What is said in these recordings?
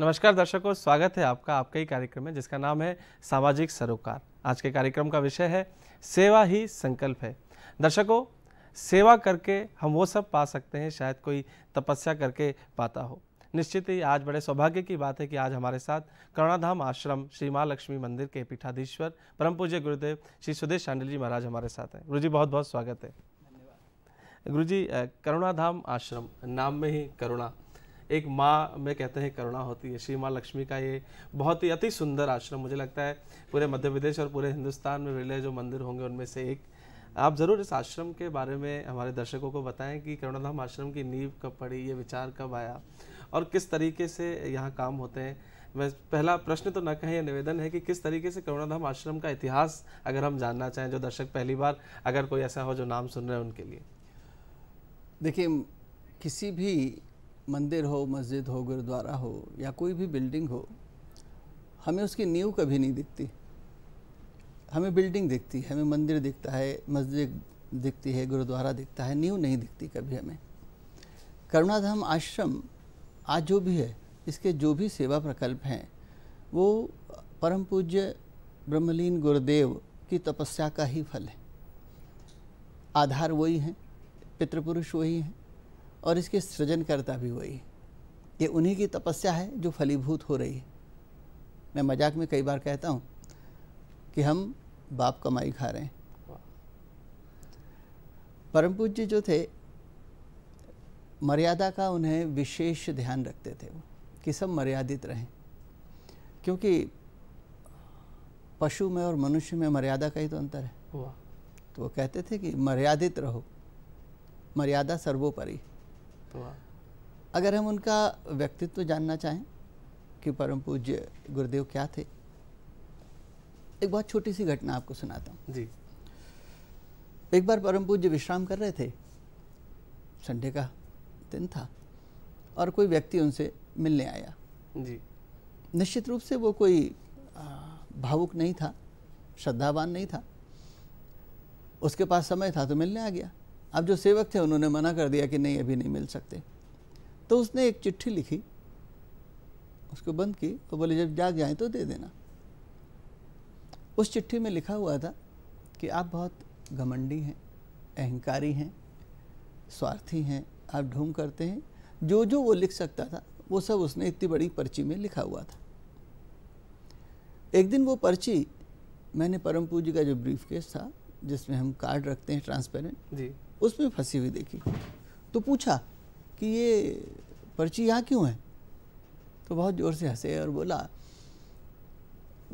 नमस्कार दर्शकों स्वागत है आपका आपका ही कार्यक्रम में जिसका नाम है सामाजिक सरोकार आज के कार्यक्रम का विषय है सेवा ही संकल्प है दर्शकों सेवा करके हम वो सब पा सकते हैं शायद कोई तपस्या करके पाता हो निश्चित ही आज बड़े सौभाग्य की बात है कि आज हमारे साथ करुणाधाम आश्रम श्री माँ लक्ष्मी मंदिर के पीठाधीश्वर परम पूज्य गुरुदेव श्री सुदेश चांडल जी महाराज हमारे साथ हैं गुरु जी बहुत बहुत स्वागत है गुरु जी करुणाधाम आश्रम नाम में ही करुणा एक माँ में कहते हैं करुणा होती है श्री माँ लक्ष्मी का ये बहुत ही अति सुंदर आश्रम मुझे लगता है पूरे मध्य प्रदेश और पूरे हिंदुस्तान में विरले जो मंदिर होंगे उनमें से एक आप ज़रूर इस आश्रम के बारे में हमारे दर्शकों को बताएं कि करुणाधाम आश्रम की नींव कब पड़ी ये विचार कब आया और किस तरीके से यहाँ काम होते हैं मैं पहला प्रश्न तो न कहें यह निवेदन है कि किस तरीके से करुणाधाम आश्रम का इतिहास अगर हम जानना चाहें जो दर्शक पहली बार अगर कोई ऐसा हो जो नाम सुन रहे हैं उनके लिए देखिए किसी भी मंदिर हो मस्जिद हो गुरुद्वारा हो या कोई भी बिल्डिंग हो हमें उसकी नींव कभी नहीं दिखती हमें बिल्डिंग दिखती है हमें मंदिर दिखता है मस्जिद दिखती है गुरुद्वारा दिखता है नींव नहीं दिखती कभी हमें करुणाधाम आश्रम आज जो भी है इसके जो भी सेवा प्रकल्प हैं वो परम पूज्य ब्रह्मलीन गुरुदेव की तपस्या का ही फल है आधार वही हैं पितृपुरुष वही हैं और इसके सृजनकर्ता भी वही ये उन्हीं की तपस्या है जो फलीभूत हो रही है मैं मजाक में कई बार कहता हूँ कि हम बाप कमाई खा रहे हैं परम पूज्य जो थे मर्यादा का उन्हें विशेष ध्यान रखते थे वो कि सब मर्यादित रहें क्योंकि पशु में और मनुष्य में मर्यादा का ही तो अंतर है तो वो कहते थे कि मर्यादित रहो मर्यादा सर्वोपरि तो हाँ। अगर हम उनका व्यक्तित्व जानना चाहें कि परम पूज्य गुरुदेव क्या थे एक बहुत छोटी सी घटना आपको सुनाता हूँ जी एक बार परम पूज्य विश्राम कर रहे थे संडे का दिन था और कोई व्यक्ति उनसे मिलने आया जी निश्चित रूप से वो कोई भावुक नहीं था श्रद्धावान नहीं था उसके पास समय था तो मिलने आ गया अब जो सेवक थे उन्होंने मना कर दिया कि नहीं अभी नहीं मिल सकते तो उसने एक चिट्ठी लिखी उसको बंद की और तो बोले जब जाग जाए तो दे देना उस चिट्ठी में लिखा हुआ था कि आप बहुत घमंडी हैं अहंकारी हैं स्वार्थी हैं आप ढूंढ करते हैं जो जो वो लिख सकता था वो सब उसने इतनी बड़ी पर्ची में लिखा हुआ था एक दिन वो पर्ची मैंने परम पूज्य का जो ब्रीफ केस था जिसमें हम कार्ड रखते हैं ट्रांसपेरेंट जी उसमें फंसी हुई देखी तो पूछा कि ये पर्ची यहाँ क्यों है तो बहुत ज़ोर से हंसे और बोला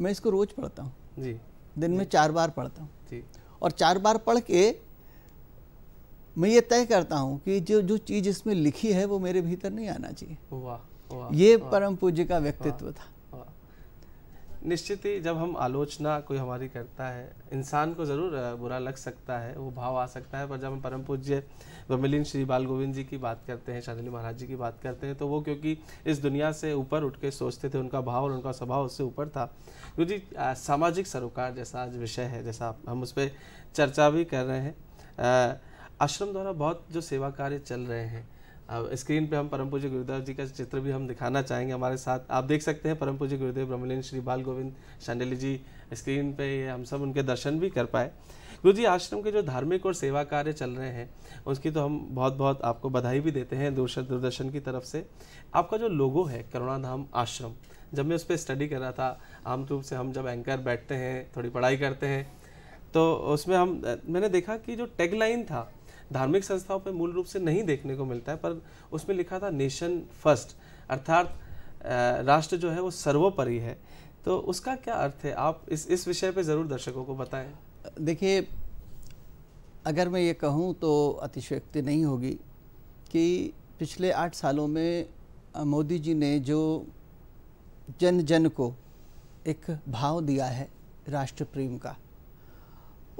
मैं इसको रोज़ पढ़ता हूँ जी दिन में चार बार पढ़ता हूँ और चार बार पढ़ के मैं ये तय करता हूँ कि जो जो चीज़ इसमें लिखी है वो मेरे भीतर नहीं आना चाहिए वाह ये परम पूज्य का व्यक्तित्व था निश्चित ही जब हम आलोचना कोई हमारी करता है इंसान को ज़रूर बुरा लग सकता है वो भाव आ सकता है पर जब हम परम पूज्य ब्रह्मलीन श्री बाल गोविंद जी की बात करते हैं शादी महाराज जी की बात करते हैं तो वो क्योंकि इस दुनिया से ऊपर उठ के सोचते थे उनका भाव और उनका स्वभाव उससे ऊपर था क्योंकि सामाजिक सरोकार जैसा आज विषय है जैसा हम उस पर चर्चा भी कर रहे हैं आश्रम द्वारा बहुत जो सेवा कार्य चल रहे हैं स्क्रीन पे हम परम पूज्य गुरुदेव जी का चित्र भी हम दिखाना चाहेंगे हमारे साथ आप देख सकते हैं परम पूज्य गुरुदेव ब्रह्मलीन श्री बाल गोविंद शांडली जी स्क्रीन पे हम सब उनके दर्शन भी कर पाए गुरु जी आश्रम के जो धार्मिक और सेवा कार्य चल रहे हैं उसकी तो हम बहुत बहुत आपको बधाई भी देते हैं दूरदर्शन दूरदर्शन की तरफ से आपका जो लोगो है करुणाधाम आश्रम जब मैं उस पर स्टडी कर रहा था आम रूप से हम जब एंकर बैठते हैं थोड़ी पढ़ाई करते हैं तो उसमें हम मैंने देखा कि जो टैगलाइन था धार्मिक संस्थाओं पर मूल रूप से नहीं देखने को मिलता है पर उसमें लिखा था नेशन फर्स्ट अर्थात राष्ट्र जो है वो सर्वोपरि है तो उसका क्या अर्थ है आप इस इस विषय पे ज़रूर दर्शकों को बताएं देखिए अगर मैं ये कहूँ तो अतिशयोक्ति नहीं होगी कि पिछले आठ सालों में मोदी जी ने जो जन जन को एक भाव दिया है राष्ट्र प्रेम का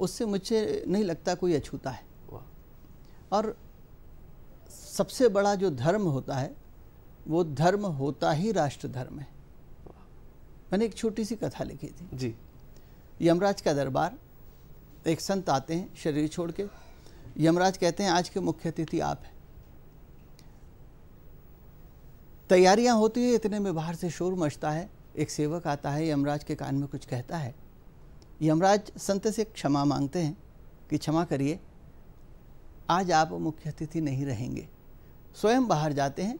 उससे मुझे नहीं लगता कोई अछूता है और सबसे बड़ा जो धर्म होता है वो धर्म होता ही राष्ट्र धर्म है मैंने एक छोटी सी कथा लिखी थी जी यमराज का दरबार एक संत आते हैं शरीर छोड़ के यमराज कहते हैं आज के मुख्य अतिथि आप हैं तैयारियां होती है इतने में बाहर से शोर मचता है एक सेवक आता है यमराज के कान में कुछ कहता है यमराज संत से क्षमा मांगते हैं कि क्षमा करिए आज आप मुख्य अतिथि नहीं रहेंगे स्वयं बाहर जाते हैं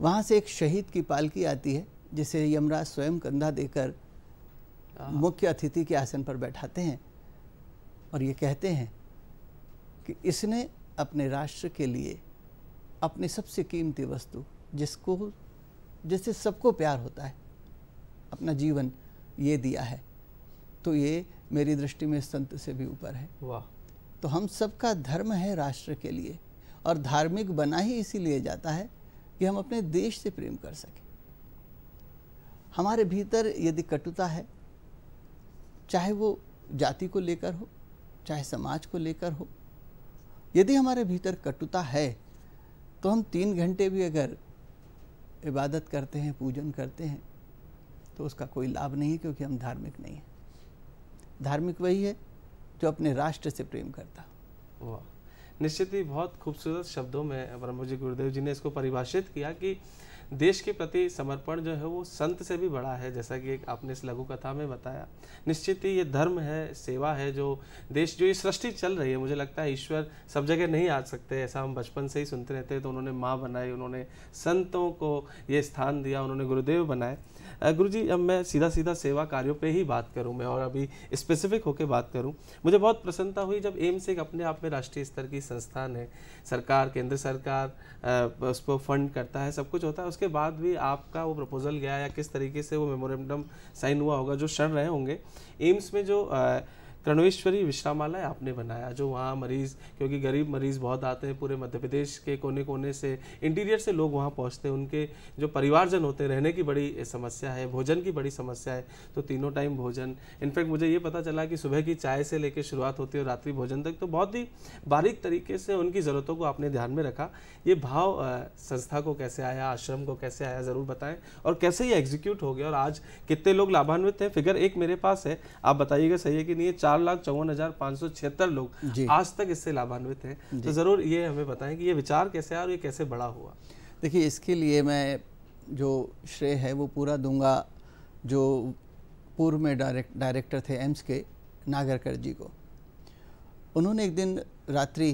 वहाँ से एक शहीद की पालकी आती है जिसे यमराज स्वयं कंधा देकर मुख्य अतिथि के आसन पर बैठाते हैं और ये कहते हैं कि इसने अपने राष्ट्र के लिए अपनी सबसे कीमती वस्तु जिसको जिससे सबको प्यार होता है अपना जीवन ये दिया है तो ये मेरी दृष्टि में संत से भी ऊपर है वाह तो हम सबका धर्म है राष्ट्र के लिए और धार्मिक बना ही इसीलिए जाता है कि हम अपने देश से प्रेम कर सकें हमारे भीतर यदि कटुता है चाहे वो जाति को लेकर हो चाहे समाज को लेकर हो यदि हमारे भीतर कटुता है तो हम तीन घंटे भी अगर इबादत करते हैं पूजन करते हैं तो उसका कोई लाभ नहीं है क्योंकि हम धार्मिक नहीं हैं धार्मिक वही है जो अपने राष्ट्र से प्रेम करता वाह निश्चित ही बहुत खूबसूरत शब्दों में ब्रह्म जी गुरुदेव जी ने इसको परिभाषित किया कि देश के प्रति समर्पण जो है वो संत से भी बड़ा है जैसा कि एक आपने इस लघु कथा में बताया निश्चित ही ये धर्म है सेवा है जो देश जो ये सृष्टि चल रही है मुझे लगता है ईश्वर सब जगह नहीं आ सकते ऐसा हम बचपन से ही सुनते रहते हैं तो उन्होंने माँ बनाई उन्होंने संतों को ये स्थान दिया उन्होंने गुरुदेव बनाए गुरु जी अब मैं सीधा सीधा सेवा कार्यों पे ही बात करूं मैं और अभी स्पेसिफिक होकर बात करूं मुझे बहुत प्रसन्नता हुई जब एम्स एक अपने आप में राष्ट्रीय स्तर की संस्थान है सरकार केंद्र सरकार उस पर फंड करता है सब कुछ होता है उसके बाद भी आपका वो प्रपोजल गया या किस तरीके से वो मेमोरेंडम साइन हुआ होगा जो क्षण रहे होंगे एम्स में जो आ, कर्णवेश्वरी विश्रामालय आपने बनाया जो वहाँ मरीज़ क्योंकि गरीब मरीज़ बहुत आते हैं पूरे मध्य प्रदेश के कोने कोने से इंटीरियर से लोग वहाँ पहुँचते हैं उनके जो परिवारजन होते हैं रहने की बड़ी समस्या है भोजन की बड़ी समस्या है तो तीनों टाइम भोजन इनफैक्ट मुझे ये पता चला कि सुबह की चाय से लेकर शुरुआत होती है और रात्रि भोजन तक तो बहुत ही बारीक तरीके से उनकी ज़रूरतों को आपने ध्यान में रखा ये भाव संस्था को कैसे आया आश्रम को कैसे आया ज़रूर बताएं और कैसे ये एग्जीक्यूट हो गया और आज कितने लोग लाभान्वित हैं फिगर एक मेरे पास है आप बताइएगा सही है कि नहीं है चार लाख चौवन हजार पांच सौ छिहत्तर लोग आज तक इससे लाभान्वित हैं तो ज़रूर ये हमें बताएं कि ये विचार कैसे आया और ये कैसे बड़ा हुआ देखिए इसके लिए मैं जो श्रेय है वो पूरा दूंगा जो पूर्व में डायरेक्ट डायरेक्टर थे एम्स के नागरकर जी को उन्होंने एक दिन रात्रि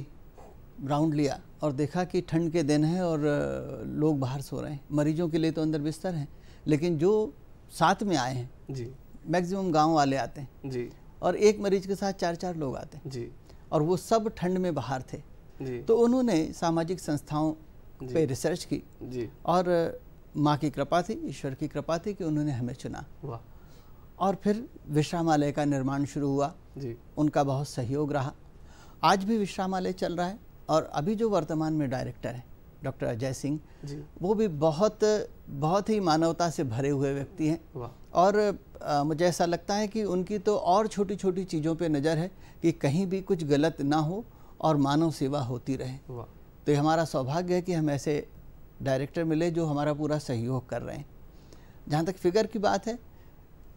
राउंड लिया और देखा कि ठंड के दिन है और लोग बाहर सो रहे हैं मरीजों के लिए तो अंदर बिस्तर हैं लेकिन जो साथ में आए हैं जी मैक्सिमम गांव वाले आते हैं जी और एक मरीज के साथ चार चार लोग आते जी और वो सब ठंड में बाहर थे जी तो उन्होंने सामाजिक संस्थाओं पे रिसर्च की जी और माँ की कृपा थी ईश्वर की कृपा थी कि उन्होंने हमें चुना और फिर विश्रामालय का निर्माण शुरू हुआ जी उनका बहुत सहयोग रहा आज भी विश्रामालय चल रहा है और अभी जो वर्तमान में डायरेक्टर है डॉक्टर अजय सिंह वो भी बहुत बहुत ही मानवता से भरे हुए व्यक्ति हैं और मुझे ऐसा लगता है कि उनकी तो और छोटी छोटी चीज़ों पे नज़र है कि कहीं भी कुछ गलत ना हो और मानव सेवा होती रहे तो ये हमारा सौभाग्य है कि हम ऐसे डायरेक्टर मिले जो हमारा पूरा सहयोग कर रहे हैं जहाँ तक फिगर की बात है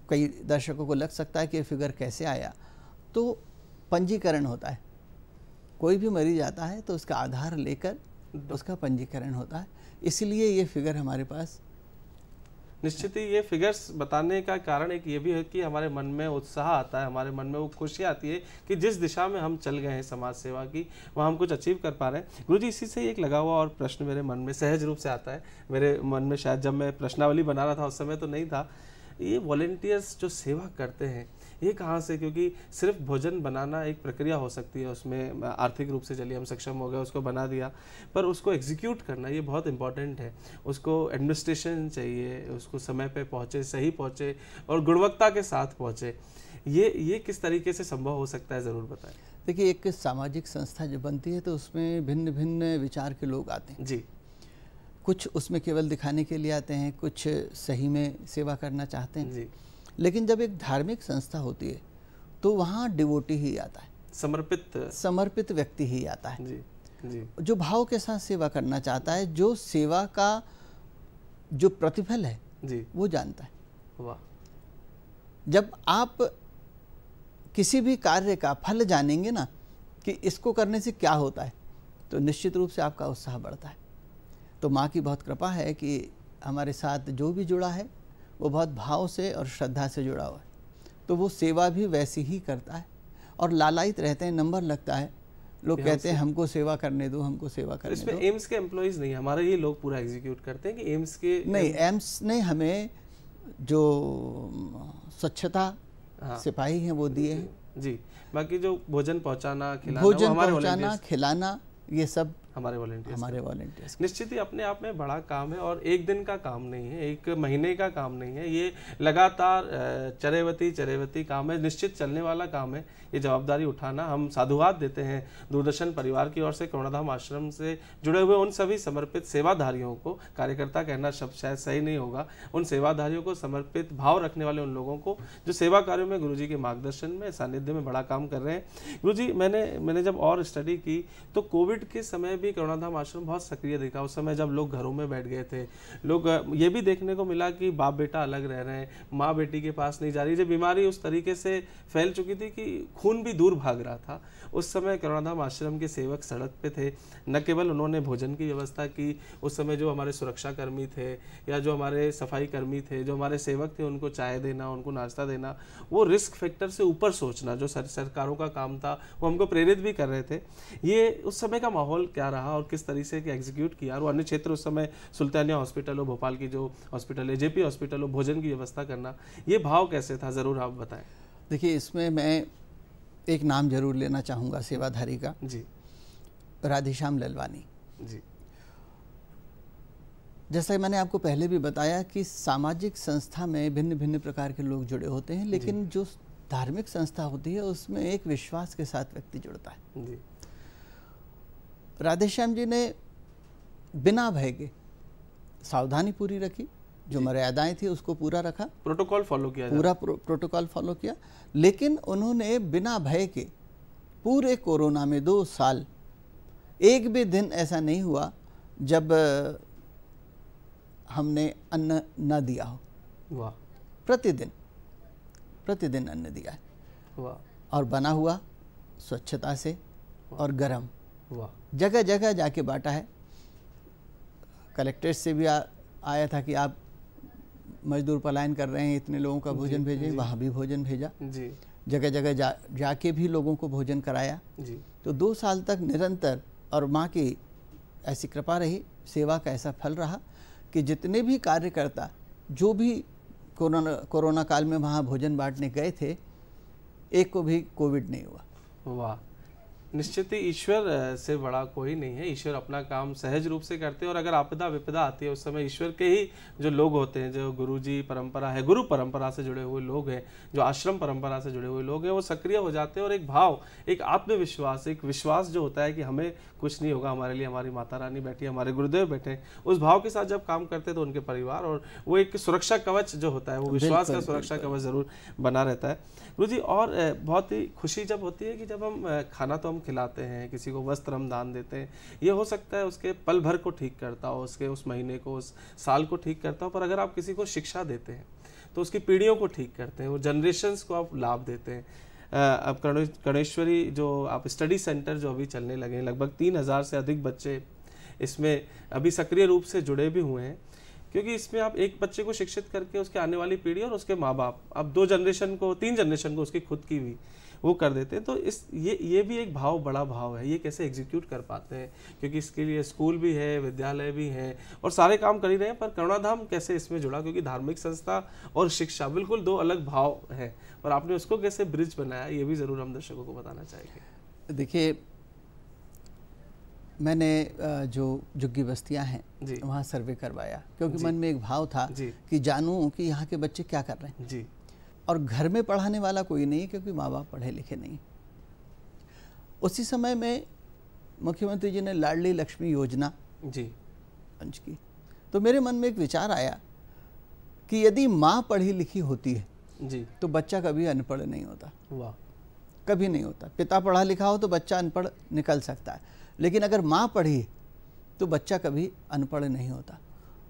कई दर्शकों को लग सकता है कि ये फिगर कैसे आया तो पंजीकरण होता है कोई भी मरीज आता है तो उसका आधार लेकर उसका पंजीकरण होता है इसलिए ये फिगर हमारे पास निश्चित ही ये फिगर्स बताने का कारण एक ये भी है कि हमारे मन में उत्साह आता है हमारे मन में वो खुशी आती है कि जिस दिशा में हम चल गए हैं समाज सेवा की वहाँ हम कुछ अचीव कर पा रहे हैं गुरु जी इसी से एक लगा हुआ और प्रश्न मेरे मन में सहज रूप से आता है मेरे मन में शायद जब मैं प्रश्नावली बना रहा था उस समय तो नहीं था ये वॉल्टियर्स जो सेवा करते हैं ये कहाँ से क्योंकि सिर्फ भोजन बनाना एक प्रक्रिया हो सकती है उसमें आर्थिक रूप से चलिए हम सक्षम हो गए उसको बना दिया पर उसको एग्जीक्यूट करना ये बहुत इंपॉर्टेंट है उसको एडमिनिस्ट्रेशन चाहिए उसको समय पर पहुँचे सही पहुँचे और गुणवत्ता के साथ पहुँचे ये ये किस तरीके से संभव हो सकता है ज़रूर बताएं देखिए एक सामाजिक संस्था जब बनती है तो उसमें भिन्न भिन्न विचार के लोग आते हैं जी कुछ उसमें केवल दिखाने के लिए आते हैं कुछ सही में सेवा करना चाहते हैं जी लेकिन जब एक धार्मिक संस्था होती है तो वहाँ डिवोटी ही आता है समर्पित समर्पित व्यक्ति ही आता है जी, जी। जो भाव के साथ सेवा करना चाहता है जो सेवा का जो प्रतिफल है जी। वो जानता है जब आप किसी भी कार्य का फल जानेंगे ना कि इसको करने से क्या होता है तो निश्चित रूप से आपका उत्साह बढ़ता है तो माँ की बहुत कृपा है कि हमारे साथ जो भी जुड़ा है वो बहुत भाव से और श्रद्धा से जुड़ा हुआ है तो वो सेवा भी वैसी ही करता है और लालायित रहते हैं नंबर लगता है लोग कहते हैं हमको सेवा करने दो हमको सेवा तो करने इसमें दो एम्स के एम्प्लॉयज नहीं हमारे ये लोग पूरा एग्जीक्यूट करते हैं कि एम्स के नहीं एम्स ने हमें जो स्वच्छता हाँ, सिपाही हैं वो दिए हैं जी बाकी जो भोजन पहुंचाना खिलाना भोजन पहुंचाना खिलाना ये सब हमारे वॉलेंटियर्स हमारे वॉलेंटियर्स निश्चित ही अपने आप में बड़ा काम है और एक दिन का काम नहीं है एक महीने का काम नहीं है ये लगातार चरेवती चरेवती काम है निश्चित चलने वाला काम है ये जवाबदारी उठाना हम साधुवाद देते हैं दूरदर्शन परिवार की ओर से करुणाधाम आश्रम से जुड़े हुए उन सभी समर्पित सेवाधारियों को कार्यकर्ता कहना शब्द शायद सही नहीं होगा उन सेवाधारियों को समर्पित भाव रखने वाले उन लोगों को जो सेवा कार्यों में गुरु के मार्गदर्शन में सानिध्य में बड़ा काम कर रहे हैं गुरु मैंने मैंने जब और स्टडी की तो कोविड के समय भी भी करुणाधाम आश्रम बहुत सक्रिय दिखा उस समय जब लोग घरों में बैठ गए थे लोग ये भी देखने को मिला कि बाप बेटा अलग रह रहे हैं माँ बेटी के पास नहीं जा रही जब बीमारी उस तरीके से फैल चुकी थी कि खून भी दूर भाग रहा था उस समय करुणाधाम आश्रम के सेवक सड़क पर थे न केवल उन्होंने भोजन की व्यवस्था की उस समय जो हमारे सुरक्षाकर्मी थे या जो हमारे सफाई कर्मी थे जो हमारे सेवक थे उनको चाय देना उनको नाश्ता देना वो रिस्क फैक्टर से ऊपर सोचना जो सरकारों का काम था वो हमको प्रेरित भी कर रहे थे ये उस समय का माहौल क्या क्या रहा और किस तरीके से एग्जीक्यूट किया और अन्य क्षेत्र उस समय सुल्तानिया हॉस्पिटल हो भोपाल की जो हॉस्पिटल है जेपी हॉस्पिटल हो भोजन की व्यवस्था करना ये भाव कैसे था ज़रूर आप बताएं देखिए इसमें मैं एक नाम जरूर लेना चाहूँगा सेवाधारी का जी राधेश्याम ललवानी जी जैसा कि मैंने आपको पहले भी बताया कि सामाजिक संस्था में भिन्न भिन्न प्रकार के लोग जुड़े होते हैं लेकिन जो धार्मिक संस्था होती है उसमें एक विश्वास के साथ व्यक्ति जुड़ता है जी राधेश्याम जी ने बिना भय के सावधानी पूरी रखी जो मर्यादाएं थी उसको पूरा रखा प्रोटोकॉल फॉलो किया पूरा प्रो, प्रोटोकॉल फॉलो किया लेकिन उन्होंने बिना भय के पूरे कोरोना में दो साल एक भी दिन ऐसा नहीं हुआ जब हमने अन्न न दिया हो वाह प्रतिदिन प्रतिदिन अन्न दिया है और बना हुआ स्वच्छता से और गर्म जगह जगह जाके बांटा है कलेक्ट्रेट से भी आ, आया था कि आप मजदूर पलायन कर रहे हैं इतने लोगों का भोजन भेजें वहाँ भी भोजन भेजा जी जगह जगह जा जाके भी लोगों को भोजन कराया जी तो दो साल तक निरंतर और माँ की ऐसी कृपा रही सेवा का ऐसा फल रहा कि जितने भी कार्यकर्ता जो भी कोरोना कोरोना काल में वहाँ भोजन बांटने गए थे एक को भी कोविड नहीं हुआ वाह निश्चित ही ईश्वर से बड़ा कोई नहीं है ईश्वर अपना काम सहज रूप से करते हैं और अगर आपदा विपदा आती है उस समय ईश्वर के ही जो लोग होते हैं जो गुरुजी परंपरा है गुरु परंपरा से जुड़े हुए लोग हैं जो आश्रम परंपरा से जुड़े हुए लोग हैं वो सक्रिय हो जाते हैं और एक भाव एक आत्मविश्वास एक विश्वास जो होता है कि हमें कुछ नहीं होगा हमारे लिए हमारी माता रानी बैठी हमारे गुरुदेव बैठे उस भाव के साथ जब काम करते हैं तो उनके परिवार और वो एक सुरक्षा कवच जो होता है वो विश्वास का सुरक्षा कवच जरूर बना रहता है गुरु जी और बहुत ही खुशी जब होती है कि जब हम खाना तो हम खिलाते हैं किसी को वस्त्र हम दान देते हैं ये हो सकता है उसके पल भर को ठीक करता हो उसके उस महीने को उस साल को ठीक करता हो पर अगर आप किसी को शिक्षा देते हैं तो उसकी पीढ़ियों को ठीक करते हैं वो जनरेशन्स को आप लाभ देते हैं अब कणेश्वरी जो आप स्टडी सेंटर जो अभी चलने लगे हैं लगभग तीन हज़ार से अधिक बच्चे इसमें अभी सक्रिय रूप से जुड़े भी हुए हैं क्योंकि इसमें आप एक बच्चे को शिक्षित करके उसके आने वाली पीढ़ी और उसके माँ बाप आप दो जनरेशन को तीन जनरेशन को उसकी खुद की भी वो कर देते हैं तो इस ये ये भी एक भाव बड़ा भाव है ये कैसे एग्जीक्यूट कर पाते हैं क्योंकि इसके लिए स्कूल भी है विद्यालय भी है और सारे काम कर ही रहे हैं पर करुणाधाम कैसे इसमें जुड़ा क्योंकि धार्मिक संस्था और शिक्षा बिल्कुल दो अलग भाव हैं और आपने उसको कैसे ब्रिज बनाया ये भी ज़रूर हम दर्शकों को बताना चाहेंगे देखिए मैंने जो जुग्गी बस्तियां हैं वहाँ सर्वे करवाया क्योंकि मन में एक भाव था कि जानूं कि यहाँ के बच्चे क्या कर रहे हैं जी और घर में पढ़ाने वाला कोई नहीं क्योंकि माँ बाप पढ़े लिखे नहीं उसी समय में मुख्यमंत्री जी ने लाडली लक्ष्मी योजना जी पंच की तो मेरे मन में एक विचार आया कि यदि माँ पढ़ी लिखी होती है जी तो बच्चा कभी अनपढ़ नहीं होता वाह कभी नहीं होता पिता पढ़ा लिखा हो तो बच्चा अनपढ़ निकल सकता है लेकिन अगर माँ पढ़ी तो बच्चा कभी अनपढ़ नहीं होता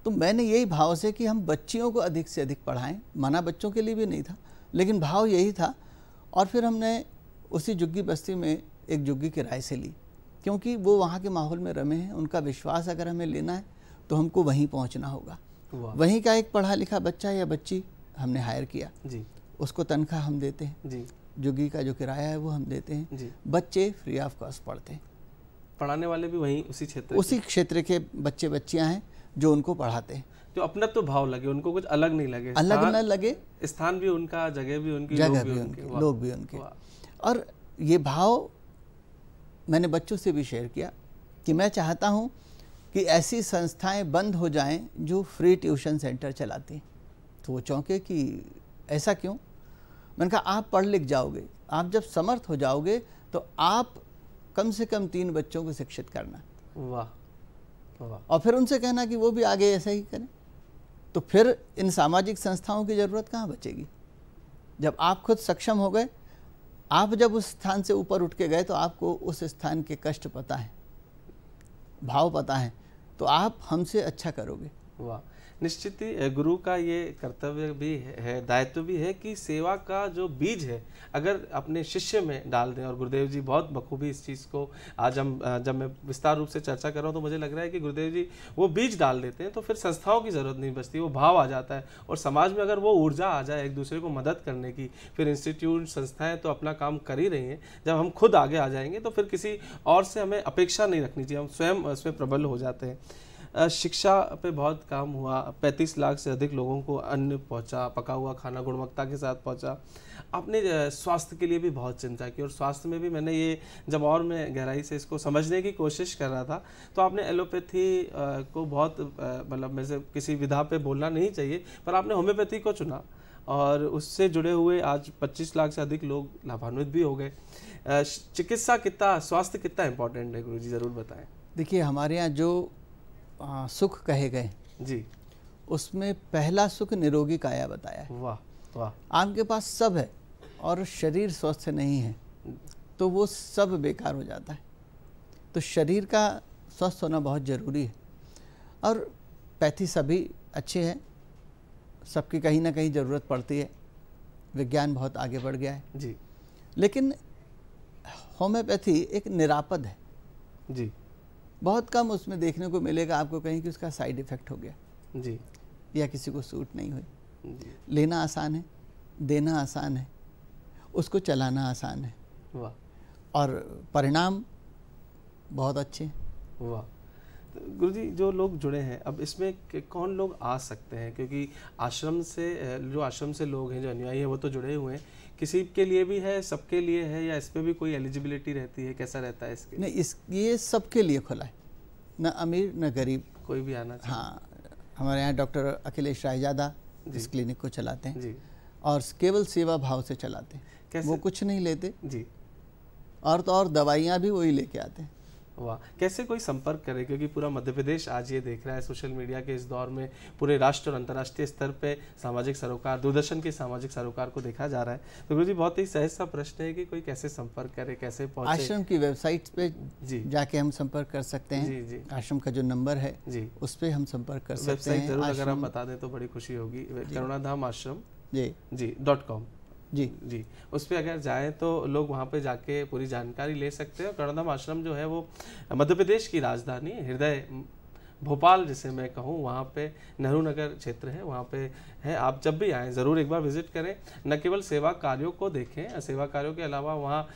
तो मैंने यही भाव से कि हम बच्चियों को अधिक से अधिक पढ़ाएं मना बच्चों के लिए भी नहीं था लेकिन भाव यही था और फिर हमने उसी जुग्गी बस्ती में एक जुग्गी किराए से ली क्योंकि वो वहाँ के माहौल में रमे हैं उनका विश्वास अगर हमें लेना है तो हमको वहीं पहुँचना होगा वहीं का एक पढ़ा लिखा बच्चा या बच्ची हमने हायर किया जी उसको तनख्वाह हम देते हैं जी जुगी का जो किराया है वो हम देते हैं जी बच्चे फ्री ऑफ कॉस्ट पढ़ते हैं पढ़ाने वाले भी वहीं उसी क्षेत्र उसी क्षेत्र के बच्चे बच्चियाँ हैं जो उनको पढ़ाते हैं जो अपना तो भाव लगे उनको कुछ अलग नहीं लगे अलग ना लगे स्थान भी उनका जगह भी उनकी जगह भी, भी उनके लोग भी उनके और ये भाव मैंने बच्चों से भी शेयर किया कि मैं चाहता हूँ कि ऐसी संस्थाएं बंद हो जाएं जो फ्री ट्यूशन सेंटर चलाती तो वो चौंके कि ऐसा क्यों मैंने कहा आप पढ़ लिख जाओगे आप जब समर्थ हो जाओगे तो आप कम से कम तीन बच्चों को शिक्षित करना वाह वाह और फिर उनसे कहना कि वो भी आगे ऐसा ही करें तो फिर इन सामाजिक संस्थाओं की ज़रूरत कहाँ बचेगी जब आप खुद सक्षम हो गए आप जब उस स्थान से ऊपर उठ के गए तो आपको उस स्थान के कष्ट पता है भाव पता है तो आप हमसे अच्छा करोगे वाह निश्चित ही गुरु का ये कर्तव्य भी है दायित्व भी है कि सेवा का जो बीज है अगर अपने शिष्य में डाल दें और गुरुदेव जी बहुत बखूबी इस चीज़ को आज हम जब मैं विस्तार रूप से चर्चा कर रहा हूँ तो मुझे लग रहा है कि गुरुदेव जी वो बीज डाल देते हैं तो फिर संस्थाओं की ज़रूरत नहीं बचती वो भाव आ जाता है और समाज में अगर वो ऊर्जा आ जाए एक दूसरे को मदद करने की फिर इंस्टीट्यूट संस्थाएँ तो अपना काम कर ही रही हैं जब हम खुद आगे आ जाएंगे तो फिर किसी और से हमें अपेक्षा नहीं रखनी चाहिए हम स्वयं उसमें प्रबल हो जाते हैं शिक्षा पे बहुत काम हुआ 35 लाख से अधिक लोगों को अन्न पहुंचा पका हुआ खाना गुणवत्ता के साथ पहुंचा आपने स्वास्थ्य के लिए भी बहुत चिंता की और स्वास्थ्य में भी मैंने ये जब और मैं गहराई से इसको समझने की कोशिश कर रहा था तो आपने एलोपैथी को बहुत मतलब मैं से किसी विधा पे बोलना नहीं चाहिए पर आपने होम्योपैथी को चुना और उससे जुड़े हुए आज 25 लाख से अधिक लोग लाभान्वित भी हो गए चिकित्सा कितना स्वास्थ्य कितना इम्पोर्टेंट है गुरु जी ज़रूर बताएं देखिए हमारे यहाँ जो सुख कहे गए जी उसमें पहला सुख निरोगी काया बताया है वाह वाह आपके पास सब है और शरीर स्वस्थ नहीं है तो वो सब बेकार हो जाता है तो शरीर का स्वस्थ होना बहुत ज़रूरी है और पैथी सभी अच्छे हैं सबकी कहीं ना कहीं ज़रूरत पड़ती है विज्ञान बहुत आगे बढ़ गया है जी लेकिन होम्योपैथी एक निरापद है जी बहुत कम उसमें देखने को मिलेगा आपको कहीं कि उसका साइड इफ़ेक्ट हो गया जी या किसी को सूट नहीं हुई लेना आसान है देना आसान है उसको चलाना आसान है वाह और परिणाम बहुत अच्छे हैं वाह तो गुरु जी जो लोग जुड़े हैं अब इसमें कौन लोग आ सकते हैं क्योंकि आश्रम से जो आश्रम से लोग हैं जो अनुयायी हैं वो तो जुड़े हुए हैं किसी के लिए भी है सबके लिए है या इसमें भी कोई एलिजिबिलिटी रहती है कैसा रहता है इसके नहीं इस ये सबके लिए खुला है ना अमीर ना गरीब कोई भी आना हाँ हमारे यहाँ डॉक्टर अखिलेश रायजादा जिस क्लिनिक को चलाते हैं और केवल सेवा भाव से चलाते हैं वो कुछ नहीं लेते जी और तो और दवाइयाँ भी वही लेके आते हैं वाह कैसे कोई संपर्क करे क्योंकि पूरा मध्य प्रदेश आज ये देख रहा है सोशल मीडिया के इस दौर में पूरे राष्ट्र और अंतर्राष्ट्रीय स्तर पे सामाजिक सरोकार दूरदर्शन के सामाजिक सरोकार को देखा जा रहा है तो गुरु जी बहुत ही सहज सा प्रश्न है कि कोई कैसे संपर्क करे कैसे पहुंचे आश्रम की वेबसाइट पे जी जाके हम संपर्क कर सकते हैं जी जी आश्रम का जो नंबर है जी उस पर हम संपर्क कर सकते हैं जरूर अगर आप बता दें तो बड़ी खुशी होगी करुणाधाम आश्रम जी जी डॉट कॉम जी जी उस पर अगर जाएँ तो लोग वहाँ पे जाके पूरी जानकारी ले सकते हैं करणधाम आश्रम जो है वो मध्य प्रदेश की राजधानी हृदय भोपाल जिसे मैं कहूँ वहाँ पे नेहरू नगर क्षेत्र है वहाँ पे है आप जब भी आएँ ज़रूर एक बार विजिट करें न केवल सेवा कार्यों को देखें सेवा कार्यों के अलावा वहाँ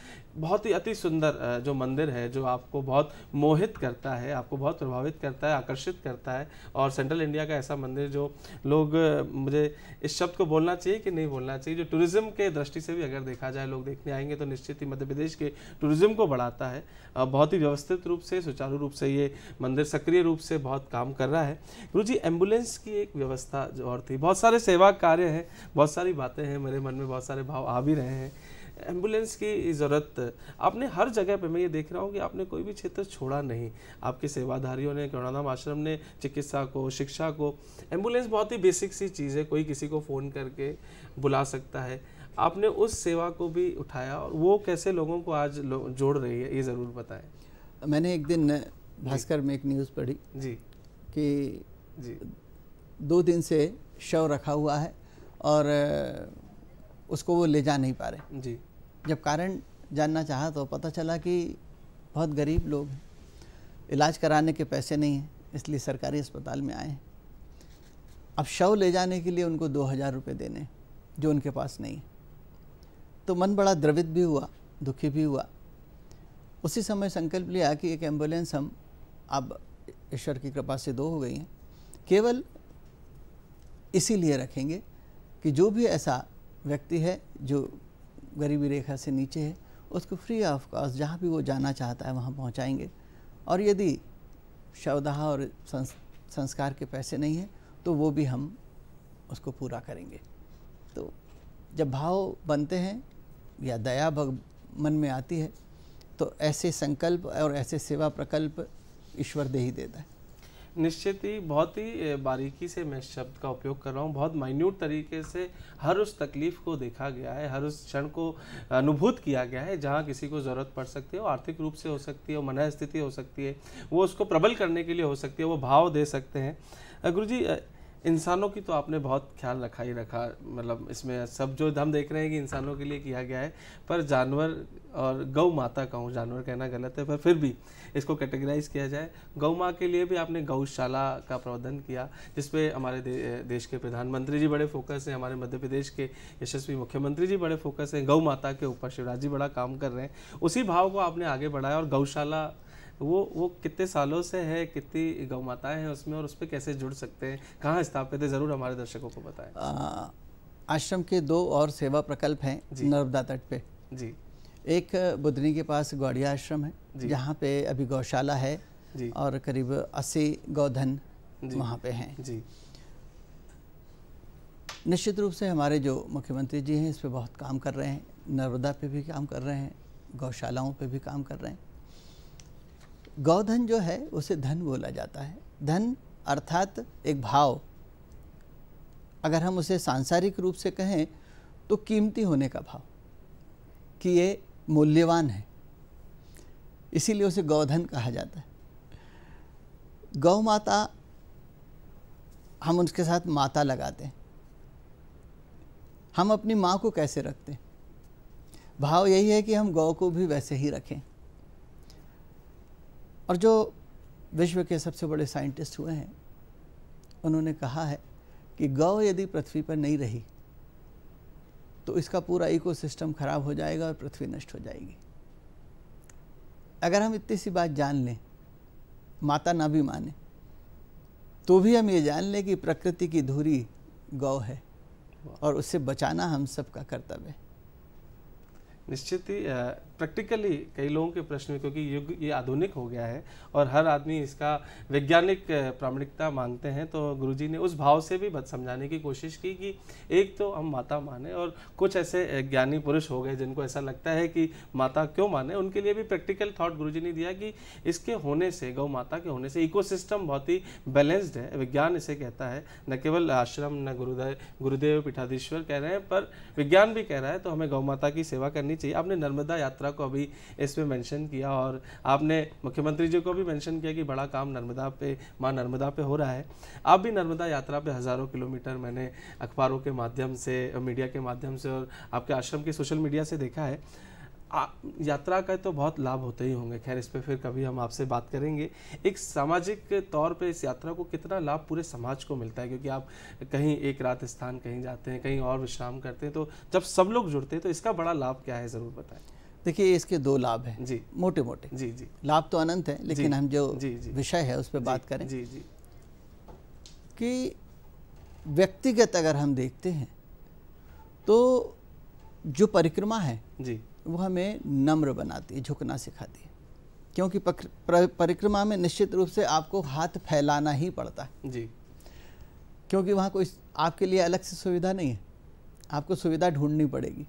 बहुत ही अति सुंदर जो मंदिर है जो आपको बहुत मोहित करता है आपको बहुत प्रभावित करता है आकर्षित करता है और सेंट्रल इंडिया का ऐसा मंदिर जो लोग मुझे इस शब्द को बोलना चाहिए कि नहीं बोलना चाहिए जो टूरिज़्म के दृष्टि से भी अगर देखा जाए लोग देखने आएंगे तो निश्चित ही मध्य प्रदेश के टूरिज़्म को बढ़ाता है बहुत ही व्यवस्थित रूप से सुचारू रूप से ये मंदिर सक्रिय रूप से बहुत काम कर रहा है गुरु जी एम्बुलेंस की एक व्यवस्था जो और थी बहुत सारे सारे सेवा कार्य हैं बहुत सारी बातें हैं मेरे मन में बहुत सारे भाव आ भी रहे हैं एम्बुलेंस की ज़रूरत आपने हर जगह पे मैं ये देख रहा हूँ कि आपने कोई भी क्षेत्र छोड़ा नहीं आपके सेवाधारियों ने करुणाधाम आश्रम ने चिकित्सा को शिक्षा को एम्बुलेंस बहुत ही बेसिक सी चीज़ है कोई किसी को फ़ोन करके बुला सकता है आपने उस सेवा को भी उठाया और वो कैसे लोगों को आज लो, जोड़ रही है ये ज़रूर बताएं मैंने एक दिन भास्कर में एक न्यूज़ पढ़ी जी कि जी दो दिन से शव रखा हुआ है और उसको वो ले जा नहीं पा रहे जी जब कारण जानना चाहा तो पता चला कि बहुत गरीब लोग हैं इलाज कराने के पैसे नहीं हैं इसलिए सरकारी अस्पताल में आए अब शव ले जाने के लिए उनको दो हज़ार रुपये देने जो उनके पास नहीं तो मन बड़ा द्रवित भी हुआ दुखी भी हुआ उसी समय संकल्प लिया कि एक एम्बुलेंस हम अब ईश्वर की कृपा से दो हो गई हैं केवल इसीलिए रखेंगे कि जो भी ऐसा व्यक्ति है जो गरीबी रेखा से नीचे है उसको फ्री ऑफ कॉस्ट जहाँ भी वो जाना चाहता है वहाँ पहुँचाएँगे और यदि शवदाह और संस्कार के पैसे नहीं हैं तो वो भी हम उसको पूरा करेंगे तो जब भाव बनते हैं या दया भग मन में आती है तो ऐसे संकल्प और ऐसे सेवा प्रकल्प ईश्वर दे ही देता है निश्चित ही बहुत ही बारीकी से मैं शब्द का उपयोग कर रहा हूँ बहुत माइन्यूट तरीके से हर उस तकलीफ को देखा गया है हर उस क्षण को अनुभूत किया गया है जहाँ किसी को ज़रूरत पड़ सकती है वो आर्थिक रूप से हो सकती है मन स्थिति हो सकती है वो उसको प्रबल करने के लिए हो सकती है वो भाव दे सकते हैं गुरु जी इंसानों की तो आपने बहुत ख्याल रखा ही रखा मतलब इसमें सब जो हम देख रहे हैं कि इंसानों के लिए किया गया है पर जानवर और गौ माता कहूँ जानवर कहना गलत है पर फिर भी इसको कैटेगराइज किया जाए गौ माँ के लिए भी आपने गौशाला का प्रबंधन किया जिसपे हमारे दे, देश के प्रधानमंत्री जी बड़े फोकस हैं हमारे मध्य प्रदेश के यशस्वी मुख्यमंत्री जी बड़े फोकस हैं गौ माता के ऊपर शिवराज जी बड़ा काम कर रहे हैं उसी भाव को आपने आगे बढ़ाया और गौशाला वो वो कितने सालों से है कितनी गौ माताएँ हैं उसमें और उस पर कैसे जुड़ सकते हैं कहाँ स्थापित है ज़रूर हमारे दर्शकों को बताएं आश्रम के दो और सेवा प्रकल्प हैं नर्मदा तट पे जी एक बुधनी के पास गौड़िया आश्रम है जहाँ पे अभी गौशाला है और करीब अस्सी गौधन वहाँ पे हैं निश्चित रूप से हमारे जो मुख्यमंत्री जी हैं इस पर बहुत काम कर रहे हैं नर्मदा पे भी काम कर रहे हैं गौशालाओं पे भी काम कर रहे हैं गौधन जो है उसे धन बोला जाता है धन अर्थात एक भाव अगर हम उसे सांसारिक रूप से कहें तो कीमती होने का भाव कि ये मूल्यवान है इसीलिए उसे गौधन कहा जाता है गौ माता हम उसके साथ माता लगाते हैं हम अपनी माँ को कैसे रखते हैं भाव यही है कि हम गौ को भी वैसे ही रखें और जो विश्व के सबसे बड़े साइंटिस्ट हुए हैं उन्होंने कहा है कि गौ यदि पृथ्वी पर नहीं रही तो इसका पूरा इकोसिस्टम खराब हो जाएगा और पृथ्वी नष्ट हो जाएगी अगर हम इतनी सी बात जान लें माता ना भी माने तो भी हम ये जान लें कि प्रकृति की धुरी गौ है और उससे बचाना हम सबका कर्तव्य है निश्चित ही प्रैक्टिकली कई लोगों के प्रश्न क्योंकि युग ये आधुनिक हो गया है और हर आदमी इसका वैज्ञानिक प्रामाणिकता मांगते हैं तो गुरुजी ने उस भाव से भी बत समझाने की कोशिश की कि एक तो हम माता माने और कुछ ऐसे ज्ञानी पुरुष हो गए जिनको ऐसा लगता है कि माता क्यों माने उनके लिए भी प्रैक्टिकल थाट गुरु ने दिया कि इसके होने से गौ माता के होने से इको बहुत ही बैलेंस्ड है विज्ञान इसे कहता है न केवल आश्रम न गुरुदेव गुरुदेव पीठाधीश्वर कह रहे हैं पर विज्ञान भी कह रहा है तो हमें गौ माता की सेवा करनी देनी चाहिए आपने नर्मदा यात्रा को अभी इसमें मेंशन किया और आपने मुख्यमंत्री जी को भी मेंशन किया कि बड़ा काम नर्मदा पे माँ नर्मदा पे हो रहा है आप भी नर्मदा यात्रा पे हज़ारों किलोमीटर मैंने अखबारों के माध्यम से मीडिया के माध्यम से और आपके आश्रम के सोशल मीडिया से देखा है यात्रा का तो बहुत लाभ होते ही होंगे खैर इस पर फिर कभी हम आपसे बात करेंगे एक सामाजिक तौर पे इस यात्रा को कितना लाभ पूरे समाज को मिलता है क्योंकि आप कहीं एक रात स्थान कहीं जाते हैं कहीं और विश्राम करते हैं तो जब सब लोग जुड़ते हैं तो इसका बड़ा लाभ क्या है ज़रूर बताएं देखिए इसके दो लाभ हैं जी मोटे मोटे जी जी लाभ तो अनंत है लेकिन हम जो विषय है उस पर बात करें जी जी कि व्यक्तिगत अगर हम देखते हैं तो जो परिक्रमा है जी वो हमें नम्र बनाती है झुकना सिखाती है क्योंकि परिक्रमा में निश्चित रूप से आपको हाथ फैलाना ही पड़ता है जी क्योंकि वहाँ कोई आपके लिए अलग से सुविधा नहीं है आपको सुविधा ढूंढनी पड़ेगी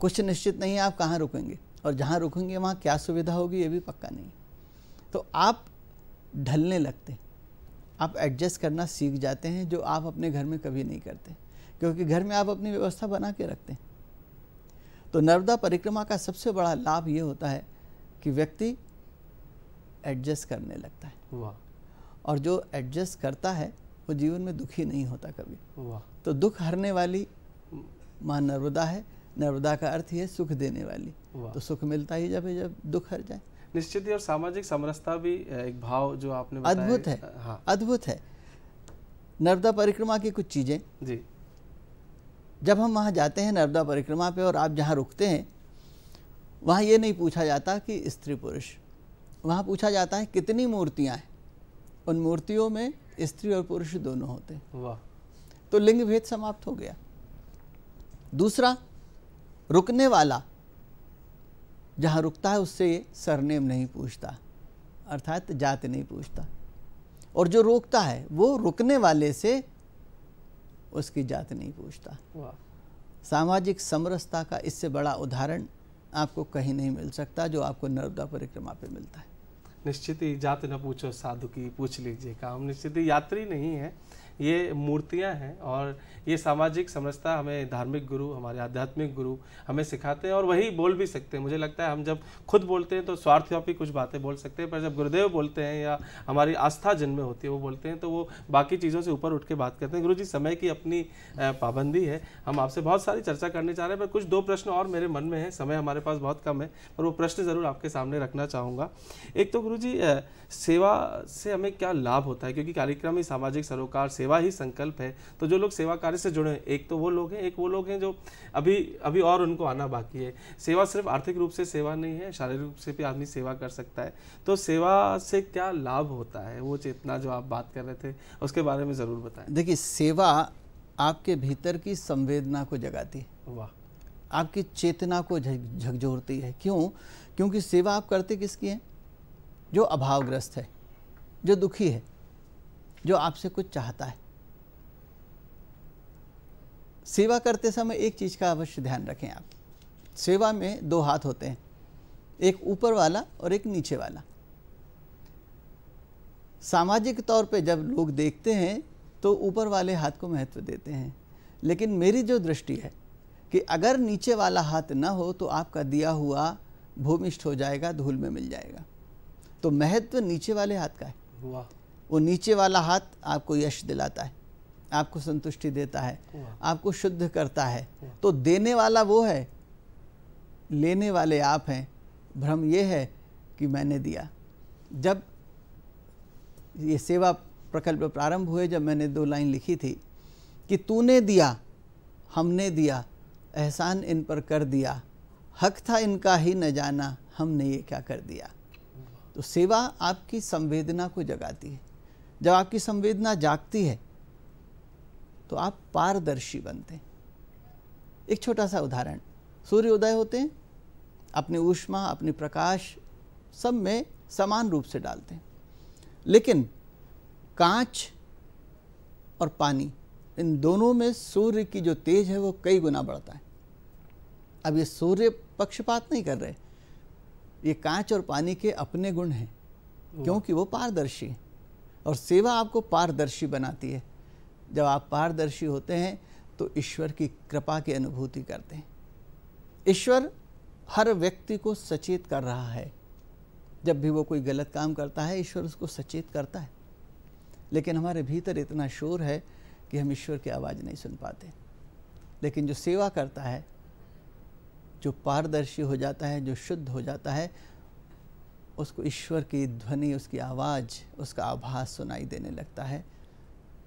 कुछ निश्चित नहीं है आप कहाँ रुकेंगे और जहाँ रुकेंगे वहाँ क्या सुविधा होगी ये भी पक्का नहीं तो आप ढलने लगते आप एडजस्ट करना सीख जाते हैं जो आप अपने घर में कभी नहीं करते क्योंकि घर में आप अपनी व्यवस्था बना के रखते हैं तो नर्मदा परिक्रमा का सबसे बड़ा लाभ ये होता है कि व्यक्ति एडजस्ट करने लगता है और जो एडजस्ट करता है वो जीवन में दुखी नहीं होता कभी तो दुख हरने वाली माँ नर्मदा है नर्मदा का अर्थ है सुख देने वाली तो सुख मिलता ही जब जब दुख हर जाए निश्चित ही और सामाजिक समरसता भी एक भाव जो आपने अद्भुत है हाँ। अद्भुत है नर्मदा परिक्रमा की कुछ चीजें जी जब हम वहाँ जाते हैं नर्मदा परिक्रमा पे और आप जहाँ रुकते हैं वहाँ ये नहीं पूछा जाता कि स्त्री पुरुष वहाँ पूछा जाता है कितनी मूर्तियाँ हैं उन मूर्तियों में स्त्री और पुरुष दोनों होते हैं वाह तो लिंग भेद समाप्त हो गया दूसरा रुकने वाला जहाँ रुकता है उससे सरनेम नहीं पूछता अर्थात जात नहीं पूछता और जो रोकता है वो रुकने वाले से उसकी जात नहीं पूछता सामाजिक समरसता का इससे बड़ा उदाहरण आपको कहीं नहीं मिल सकता जो आपको नर्मदा परिक्रमा पे मिलता है निश्चित ही जात न पूछो साधु की पूछ लीजिए काम निश्चित ही यात्री नहीं है ये मूर्तियाँ हैं और ये सामाजिक समरसता हमें धार्मिक गुरु हमारे आध्यात्मिक गुरु हमें सिखाते हैं और वही बोल भी सकते हैं मुझे लगता है हम जब खुद बोलते हैं तो स्वार्थव्यापी कुछ बातें बोल सकते हैं पर जब गुरुदेव बोलते हैं या हमारी आस्था जिनमें होती है वो बोलते हैं तो वो बाकी चीज़ों से ऊपर उठ के बात करते हैं गुरु जी समय की अपनी पाबंदी है हम आपसे बहुत सारी चर्चा करने चाह रहे हैं पर कुछ दो प्रश्न और मेरे मन में है समय हमारे पास बहुत कम है पर वो प्रश्न ज़रूर आपके सामने रखना चाहूँगा एक तो गुरु जी सेवा से हमें क्या लाभ होता है क्योंकि कार्यक्रम ही सामाजिक सरोकार सेवा सेवा ही संकल्प है तो जो लोग सेवा कार्य से जुड़े हैं एक तो वो लोग हैं एक वो लोग हैं जो अभी अभी और उनको आना बाकी है सेवा सिर्फ आर्थिक रूप से सेवा नहीं है शारीरिक रूप से भी आदमी सेवा कर सकता है तो सेवा से क्या लाभ होता है वो चेतना जो आप बात कर रहे थे उसके बारे में ज़रूर बताएं देखिए सेवा आपके भीतर की संवेदना को जगाती है वाह आपकी चेतना को झकझोरती है क्यों क्योंकि सेवा आप करते किसकी है जो अभावग्रस्त है जो दुखी है जो आपसे कुछ चाहता है सेवा करते समय एक चीज़ का अवश्य ध्यान रखें आप सेवा में दो हाथ होते हैं एक ऊपर वाला और एक नीचे वाला सामाजिक तौर पे जब लोग देखते हैं तो ऊपर वाले हाथ को महत्व देते हैं लेकिन मेरी जो दृष्टि है कि अगर नीचे वाला हाथ ना हो तो आपका दिया हुआ भूमिष्ठ हो जाएगा धूल में मिल जाएगा तो महत्व नीचे वाले हाथ का है वाह वो नीचे वाला हाथ आपको यश दिलाता है आपको संतुष्टि देता है आपको शुद्ध करता है तो देने वाला वो है लेने वाले आप हैं भ्रम ये है कि मैंने दिया जब ये सेवा प्रकल्प प्रारंभ हुए जब मैंने दो लाइन लिखी थी कि तूने दिया हमने दिया एहसान इन पर कर दिया हक था इनका ही न जाना हमने ये क्या कर दिया तो सेवा आपकी संवेदना को जगाती है जब आपकी संवेदना जागती है तो आप पारदर्शी बनते हैं एक छोटा सा उदाहरण सूर्य उदय होते हैं अपनी ऊष्मा अपनी प्रकाश सब में समान रूप से डालते हैं लेकिन कांच और पानी इन दोनों में सूर्य की जो तेज है वो कई गुना बढ़ता है अब ये सूर्य पक्षपात नहीं कर रहे ये कांच और पानी के अपने गुण हैं क्योंकि वो पारदर्शी है और सेवा आपको पारदर्शी बनाती है जब आप पारदर्शी होते हैं तो ईश्वर की कृपा की अनुभूति करते हैं ईश्वर हर व्यक्ति को सचेत कर रहा है जब भी वो कोई गलत काम करता है ईश्वर उसको सचेत करता है लेकिन हमारे भीतर इतना शोर है कि हम ईश्वर की आवाज़ नहीं सुन पाते लेकिन जो सेवा करता है जो पारदर्शी हो जाता है जो शुद्ध हो जाता है उसको ईश्वर की ध्वनि उसकी आवाज़ उसका आभास सुनाई देने लगता है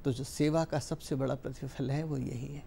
तो जो सेवा का सबसे बड़ा प्रतिफल है वो यही है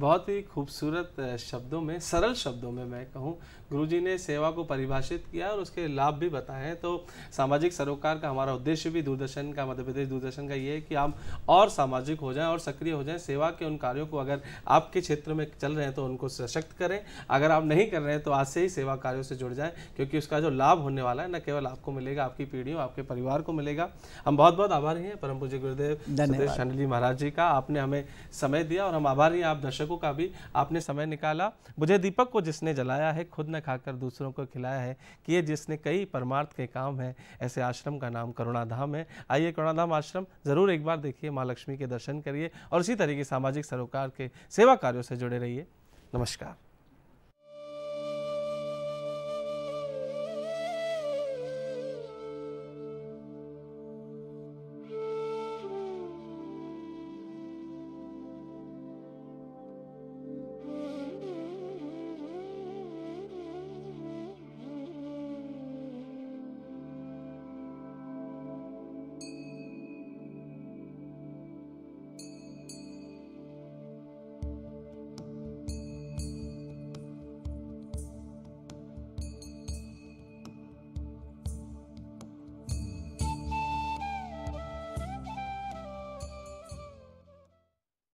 बहुत ही खूबसूरत शब्दों में सरल शब्दों में मैं कहूँ गुरुजी ने सेवा को परिभाषित किया और उसके लाभ भी बताए तो सामाजिक सरोकार का हमारा उद्देश्य भी दूरदर्शन का मध्य प्रदेश दूरदर्शन का ये है कि आप और सामाजिक हो जाएं और सक्रिय हो जाएं सेवा के उन कार्यों को अगर आपके क्षेत्र में चल रहे हैं तो उनको सशक्त करें अगर आप नहीं कर रहे हैं तो आज से ही सेवा कार्यों से जुड़ जाएँ क्योंकि उसका जो लाभ होने वाला है न केवल आपको मिलेगा आपकी पीढ़ियों आपके परिवार को मिलेगा हम बहुत बहुत आभारी हैं परम पूज्य गुरुदेव सतीश महाराज जी का आपने हमें समय दिया और हम आभारी हैं आप दर्शक दर्शकों का भी आपने समय निकाला मुझे दीपक को जिसने जलाया है खुद न खाकर दूसरों को खिलाया है ये जिसने कई परमार्थ के काम है ऐसे आश्रम का नाम करुणाधाम है आइए करुणाधाम आश्रम ज़रूर एक बार देखिए माँ लक्ष्मी के दर्शन करिए और इसी तरीके सामाजिक सरोकार के सेवा कार्यों से जुड़े रहिए नमस्कार